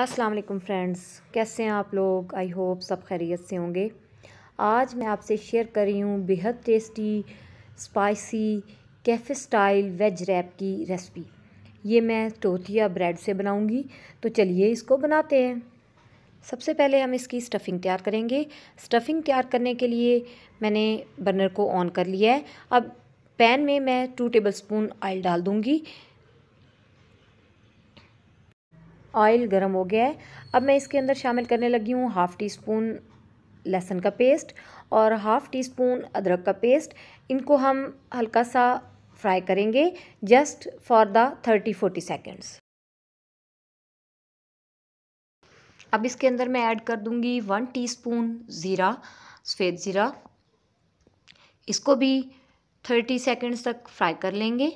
अस्सलाम वालेकुम फ्रेंड्स कैसे हैं आप लोग आई होप सब खैरियत से होंगे आज मैं आपसे शेयर कर रही हूँ बेहद tasty spicy café style veg wrap की रेसिपी ये मैं टोथिया ब्रेड से बनाऊँगी तो चलिए इसको बनाते हैं सबसे पहले हम इसकी स्टफ़िंग तैयार करेंगे स्टफ़िंग तैयार करने के लिए मैंने बर्नर को ऑन कर लिया है अब पैन में मैं टू टेबल स्पून ऑयल डाल दूँगी ऑयल गर्म हो गया है अब मैं इसके अंदर शामिल करने लगी हूँ हाफ़ टी स्पून लहसुन का पेस्ट और हाफ़ टी स्पून अदरक का पेस्ट इनको हम हल्का सा फ्राई करेंगे just for the thirty forty seconds अब इसके अंदर मैं ऐड कर दूंगी वन टीस्पून ज़ीरा सफ़ेद ज़ीरा इसको भी थर्टी सेकेंड्स तक फ्राई कर लेंगे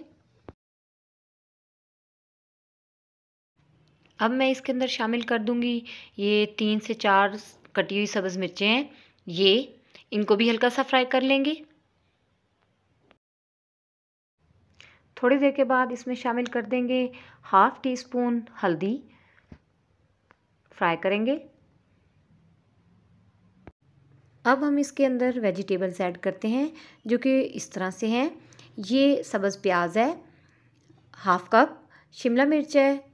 अब मैं इसके अंदर शामिल कर दूंगी ये तीन से चार कटी हुई सब्ज़ मिर्चें हैं ये इनको भी हल्का सा फ्राई कर लेंगे थोड़ी देर के बाद इसमें शामिल कर देंगे हाफ़ टी स्पून हल्दी फ्राई करेंगे अब हम इसके अंदर वेजिटेबल्स ऐड करते हैं जो कि इस तरह से हैं ये सब्ज़ प्याज है हाफ़ कप शिमला मिर्च है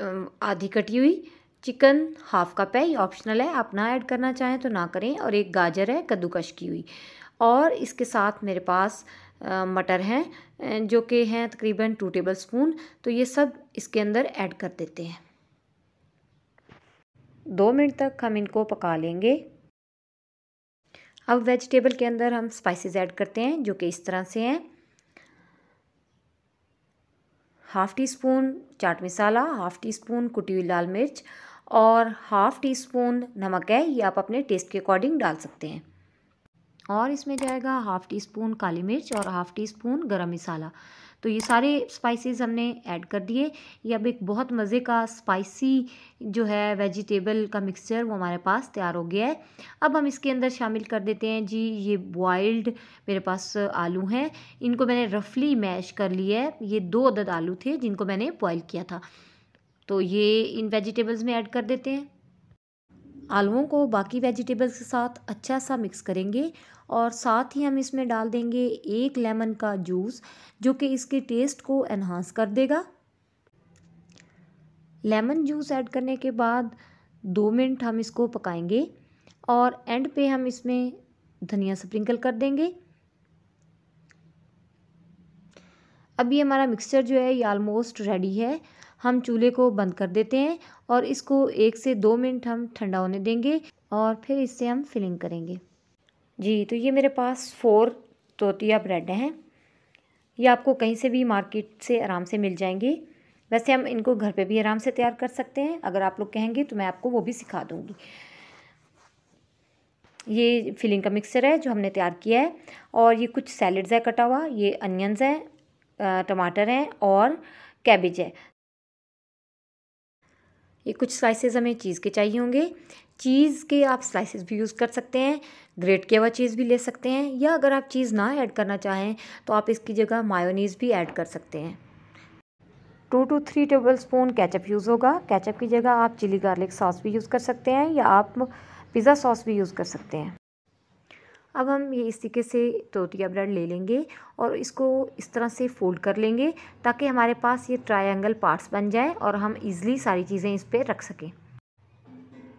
आधी कटी हुई चिकन हाफ कप है ये ऑप्शनल है आप ना ऐड करना चाहें तो ना करें और एक गाजर है कद्दूकश की हुई और इसके साथ मेरे पास मटर हैं जो कि हैं तकरीबन टू टेबल स्पून तो ये सब इसके अंदर ऐड कर देते हैं दो मिनट तक हम इनको पका लेंगे अब वेजिटेबल के अंदर हम स्पाइसेस ऐड करते हैं जो कि इस तरह से हैं हाफ़ टी स्पून चाट मसाला हाफ़ टी स्पून कुटी हुई लाल मिर्च और हाफ़ टी स्पून नमक है ये आप अपने टेस्ट के अकॉर्डिंग डाल सकते हैं और इसमें जाएगा हाफ़ टी स्पून काली मिर्च और हाफ़ टी स्पून गरम मसाला तो ये सारे स्पाइसेस हमने ऐड कर दिए ये अब एक बहुत मज़े का स्पाइसी जो है वेजिटेबल का मिक्सचर वो हमारे पास तैयार हो गया है अब हम इसके अंदर शामिल कर देते हैं जी ये बॉइल्ड मेरे पास आलू हैं इनको मैंने रफली मैश कर लिया है ये दो अदद आलू थे जिनको मैंने बॉयल किया था तो ये इन वेजिटेबल्स में ऐड कर देते हैं आलुओं को बाकी वेजिटेबल्स के साथ अच्छा सा मिक्स करेंगे और साथ ही हम इसमें डाल देंगे एक लेमन का जूस जो कि इसके टेस्ट को एनहांस कर देगा लेमन जूस ऐड करने के बाद दो मिनट हम इसको पकाएंगे और एंड पे हम इसमें धनिया स्प्रिंकल कर देंगे अब ये हमारा मिक्सचर जो है ये आलमोस्ट रेडी है हम चूल्हे को बंद कर देते हैं और इसको एक से दो मिनट हम ठंडा होने देंगे और फिर इससे हम फिलिंग करेंगे जी तो ये मेरे पास फोर तोतिया ब्रेड हैं ये आपको कहीं से भी मार्केट से आराम से मिल जाएंगी वैसे हम इनको घर पे भी आराम से तैयार कर सकते हैं अगर आप लोग कहेंगे तो मैं आपको वो भी सिखा दूँगी ये फिलिंग का मिक्सर है जो हमने तैयार किया है और ये कुछ सैलड्स है कटा हुआ ये अनियंस हैं टमाटर हैं और कैबिज है ये कुछ स्लाइसेस हमें चीज़ के चाहिए होंगे चीज़ के आप स्लाइसेस भी यूज़ कर सकते हैं ग्रेट के हुआ चीज़ भी ले सकते हैं या अगर आप चीज़ ना ऐड करना चाहें तो आप इसकी जगह मायोनीज़ भी ऐड कर सकते हैं two to three tablespoon ketchup use होगा कैचअप की जगह आप चिली गार्लिक सॉस भी यूज़ कर सकते हैं या आप पिज़्ज़ा सॉस भी यूज़ कर सकते हैं अब हम ये इस तरीके से तोतिया ब्रेड ले लेंगे और इसको इस तरह से फोल्ड कर लेंगे ताकि हमारे पास ये ट्रायंगल पार्ट्स बन जाए और हम इज़िली सारी चीज़ें इस पर रख सकें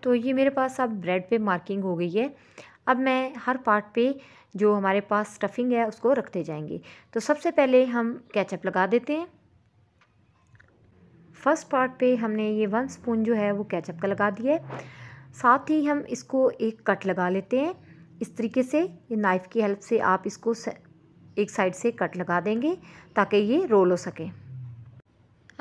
तो ये मेरे पास अब ब्रेड पे मार्किंग हो गई है अब मैं हर पार्ट पे जो हमारे पास स्टफिंग है उसको रखते जाएंगे तो सबसे पहले हम कैचअप लगा देते हैं फर्स्ट पार्ट पे हमने ये वन स्पून जो है वो कैचअप का लगा दिया है साथ ही हम इसको एक कट लगा लेते हैं इस तरीके से ये नाइफ़ की हेल्प से आप इसको एक साइड से कट लगा देंगे ताकि ये रोल हो सके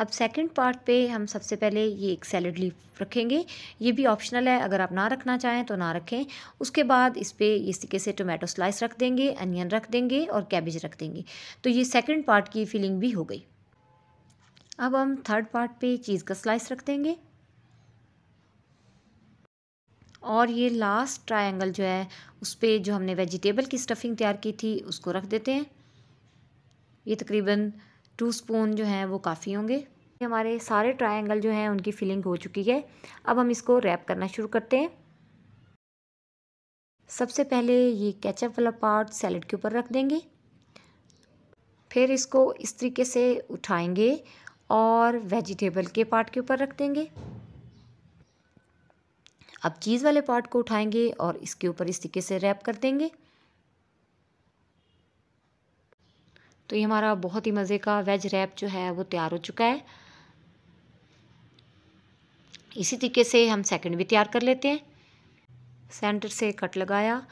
अब सेकंड पार्ट पे हम सबसे पहले ये एक सैलड लीफ रखेंगे ये भी ऑप्शनल है अगर आप ना रखना चाहें तो ना रखें उसके बाद इस पर इस तरीके से टोमेटो स्लाइस रख देंगे अनियन रख देंगे और कैबेज रख देंगे तो ये सेकंड पार्ट की फीलिंग भी हो गई अब हम थर्ड पार्ट पे चीज़ का स्लाइस रख देंगे और ये लास्ट ट्रायंगल जो है उस पर जो हमने वेजिटेबल की स्टफिंग तैयार की थी उसको रख देते हैं ये तकरीबन टू स्पून जो हैं वो काफ़ी होंगे हमारे सारे ट्रायंगल जो हैं उनकी फिलिंग हो चुकी है अब हम इसको रैप करना शुरू करते हैं सबसे पहले ये कैचअप वाला पार्ट सैलड के ऊपर रख देंगे फिर इसको इस तरीके से उठाएंगे और वेजिटेबल के पार्ट के ऊपर रख देंगे अब चीज़ वाले पार्ट को उठाएंगे और इसके ऊपर इस तरीके से रैप कर देंगे तो ये हमारा बहुत ही मज़े का वेज रैप जो है वो तैयार हो चुका है इसी तरीके से हम सेकंड भी तैयार कर लेते हैं सेंटर से कट लगाया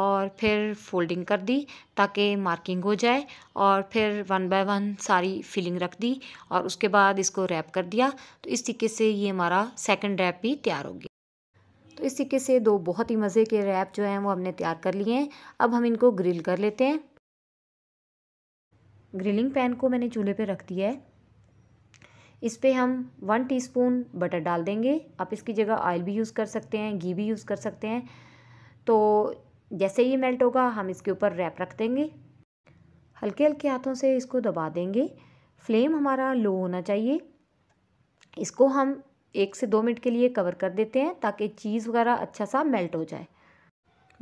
और फिर फोल्डिंग कर दी ताकि मार्किंग हो जाए और फिर वन बाय वन सारी फिलिंग रख दी और उसके बाद इसको रैप कर दिया तो इस तरीके से ये हमारा सेकंड रैप भी तैयार हो गया तो इस तरीके से दो बहुत ही मज़े के रैप जो हैं वो हमने तैयार कर लिए हैं अब हम इनको ग्रिल कर लेते हैं ग्रिलिंग पैन को मैंने चूल्हे पे रख दिया है इस पर हम वन टीस्पून बटर डाल देंगे आप इसकी जगह ऑयल भी यूज़ कर सकते हैं घी भी यूज़ कर सकते हैं तो जैसे ये मेल्ट होगा हम इसके ऊपर रैप रख देंगे हल्के हल्के हाथों से इसको दबा देंगे फ्लेम हमारा लो होना चाहिए इसको हम एक से दो मिनट के लिए कवर कर देते हैं ताकि चीज़ वगैरह अच्छा सा मेल्ट हो जाए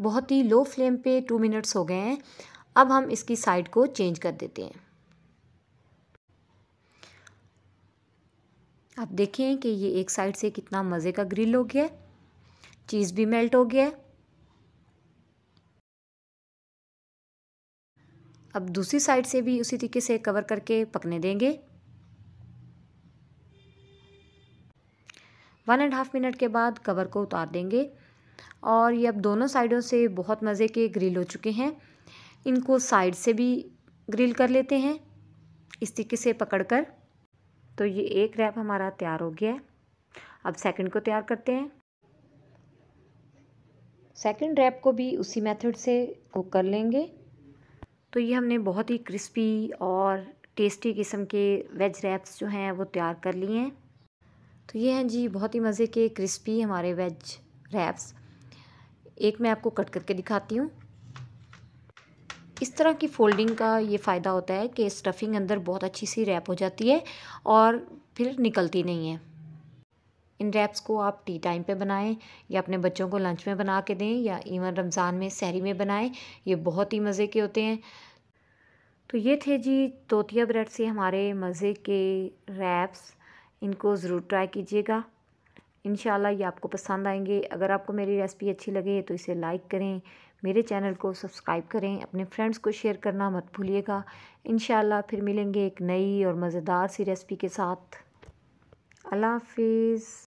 बहुत ही लो फ्लेम पे टू मिनट्स हो गए हैं अब हम इसकी साइड को चेंज कर देते हैं आप देखें कि ये एक साइड से कितना मज़े का ग्रिल हो गया चीज़ भी मेल्ट हो गया अब दूसरी साइड से भी उसी तरीके से कवर करके पकने देंगे वन एंड हाफ़ मिनट के बाद कवर को उतार देंगे और ये अब दोनों साइडों से बहुत मज़े के ग्रिल हो चुके हैं इनको साइड से भी ग्रिल कर लेते हैं इस तरीके से पकड़ कर तो ये एक रैप हमारा तैयार हो गया है अब सेकंड को तैयार करते हैं सेकंड रैप को भी उसी मेथड से कुक कर लेंगे तो ये हमने बहुत ही क्रिस्पी और टेस्टी किस्म के वेज रैप्स जो हैं वो तैयार कर लिए हैं तो ये हैं जी बहुत ही मज़े के क्रिस्पी हमारे वेज रैप्स एक मैं आपको कट करके दिखाती हूँ इस तरह की फोल्डिंग का ये फ़ायदा होता है कि स्टफ़िंग अंदर बहुत अच्छी सी रैप हो जाती है और फिर निकलती नहीं है इन रैप्स को आप टी टाइम पे बनाएं या अपने बच्चों को लंच में बना के दें या इवन रमज़ान में सहरी में बनाएं ये बहुत ही मज़े के होते हैं तो ये थे जी तोतिया ब्रेड से हमारे मज़े के रैप्स इनको ज़रूर ट्राई कीजिएगा इन ये आपको पसंद आएंगे अगर आपको मेरी रेसिपी अच्छी लगे तो इसे लाइक करें मेरे चैनल को सब्सक्राइब करें अपने फ्रेंड्स को शेयर करना मत भूलिएगा इन फिर मिलेंगे एक नई और मज़ेदार सी रेसिपी के साथ अल्लाह हाफिज़